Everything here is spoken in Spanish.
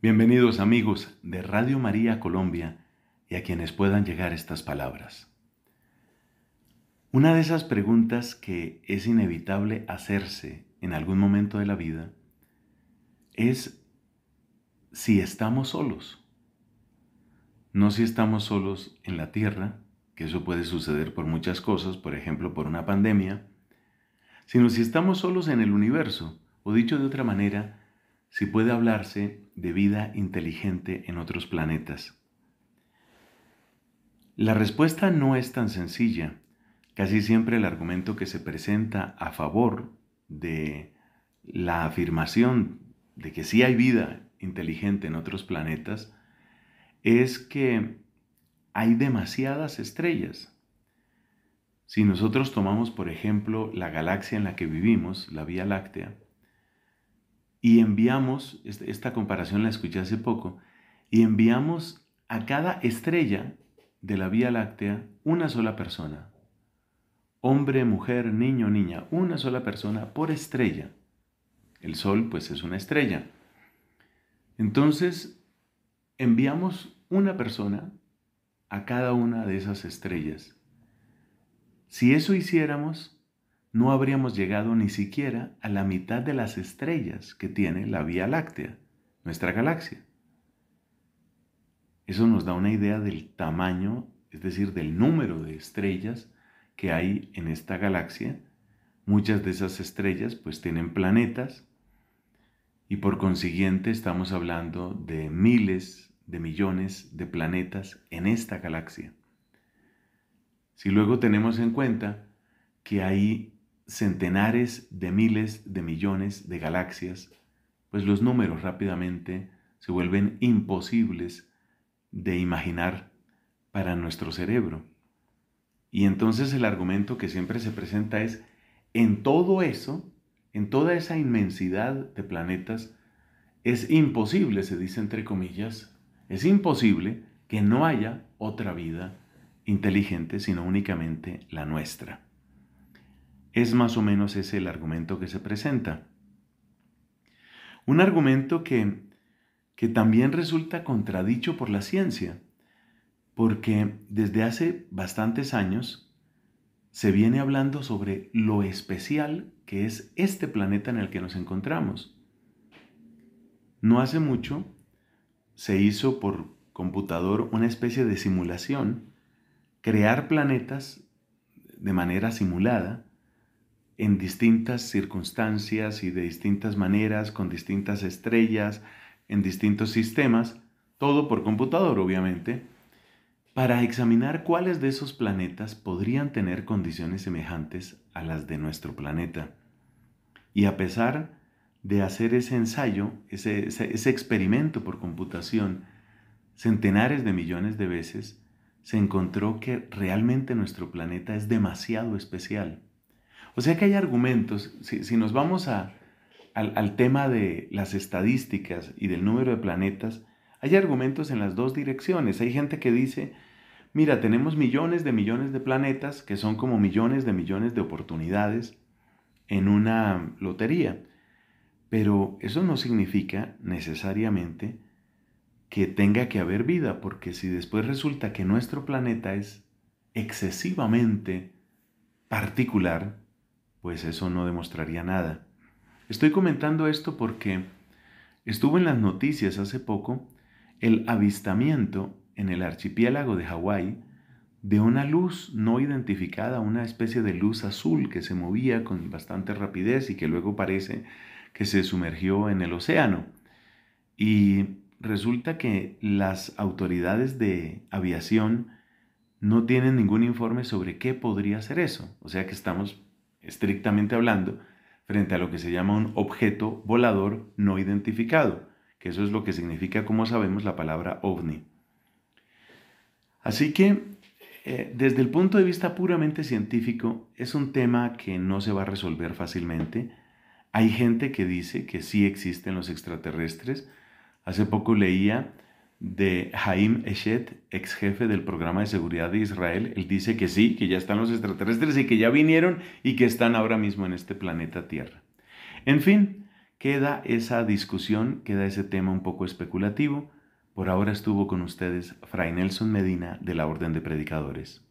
Bienvenidos amigos de Radio María Colombia y a quienes puedan llegar estas palabras. Una de esas preguntas que es inevitable hacerse en algún momento de la vida es si estamos solos. No si estamos solos en la tierra, que eso puede suceder por muchas cosas, por ejemplo por una pandemia, sino si estamos solos en el universo, o dicho de otra manera, si puede hablarse de vida inteligente en otros planetas. La respuesta no es tan sencilla. Casi siempre el argumento que se presenta a favor de la afirmación de que sí hay vida inteligente en otros planetas es que hay demasiadas estrellas. Si nosotros tomamos, por ejemplo, la galaxia en la que vivimos, la Vía Láctea, y enviamos, este, esta comparación la escuché hace poco, y enviamos a cada estrella de la Vía Láctea una sola persona. Hombre, mujer, niño, niña, una sola persona por estrella. El Sol pues es una estrella. Entonces, enviamos una persona a cada una de esas estrellas. Si eso hiciéramos, no habríamos llegado ni siquiera a la mitad de las estrellas que tiene la Vía Láctea, nuestra galaxia. Eso nos da una idea del tamaño, es decir, del número de estrellas que hay en esta galaxia. Muchas de esas estrellas pues tienen planetas y por consiguiente estamos hablando de miles de millones de planetas en esta galaxia. Si luego tenemos en cuenta que hay centenares de miles de millones de galaxias, pues los números rápidamente se vuelven imposibles de imaginar para nuestro cerebro. Y entonces el argumento que siempre se presenta es, en todo eso, en toda esa inmensidad de planetas, es imposible, se dice entre comillas, es imposible que no haya otra vida inteligente, sino únicamente la nuestra. Es más o menos ese el argumento que se presenta. Un argumento que, que también resulta contradicho por la ciencia, porque desde hace bastantes años se viene hablando sobre lo especial que es este planeta en el que nos encontramos. No hace mucho se hizo por computador una especie de simulación, crear planetas de manera simulada en distintas circunstancias y de distintas maneras, con distintas estrellas, en distintos sistemas, todo por computador obviamente, para examinar cuáles de esos planetas podrían tener condiciones semejantes a las de nuestro planeta. Y a pesar de hacer ese ensayo, ese, experimento por computación, centenares de millones de veces, se encontró que realmente nuestro planeta es demasiado especial o sea que hay argumentos, si, nos vamos al, al tema de las estadísticas y del número de planetas, hay argumentos en las dos direcciones. Hay gente que dice, mira, tenemos millones de millones de planetas que son como millones de millones de oportunidades en una lotería. Pero eso no significa necesariamente que tenga que haber vida, porque si después resulta que nuestro planeta es excesivamente particular, pues eso no demostraría nada. Estoy comentando esto porque estuvo en las noticias hace poco el avistamiento en el archipiélago de Hawái de una luz no identificada, una especie de luz azul que se movía con bastante rapidez y que luego parece que se sumergió en el océano. Y resulta que las autoridades de aviación no tienen ningún informe sobre qué podría ser eso. O sea que estamos estrictamente hablando, frente a lo que se llama un objeto volador no identificado, que eso es lo que significa, como sabemos, la palabra ovni. Así que, eh, desde el punto de vista puramente científico, es un tema que no se va a resolver fácilmente. Hay gente que dice que sí existen los extraterrestres. Hace poco leía de Jaime Eshet, ex jefe del programa de seguridad de Israel, él dice que sí, que ya están los extraterrestres y que ya vinieron y que están ahora mismo en este planeta Tierra. En fin, queda esa discusión, queda ese tema un poco especulativo. Por ahora estuvo con ustedes Fray Nelson Medina de la Orden de Predicadores.